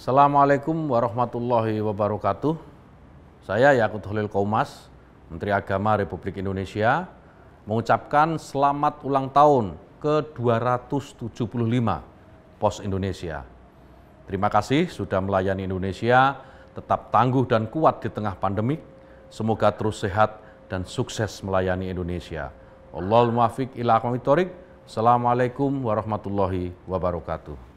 Assalamualaikum warahmatullahi wabarakatuh. Saya Yakut Holil Komas, Menteri Agama Republik Indonesia, mengucapkan selamat ulang tahun ke-275 Pos Indonesia. Terima kasih sudah melayani Indonesia, tetap tangguh dan kuat di tengah pandemik. Semoga terus sehat dan sukses melayani Indonesia. Allahumma fiq ila Assalamualaikum warahmatullahi wabarakatuh.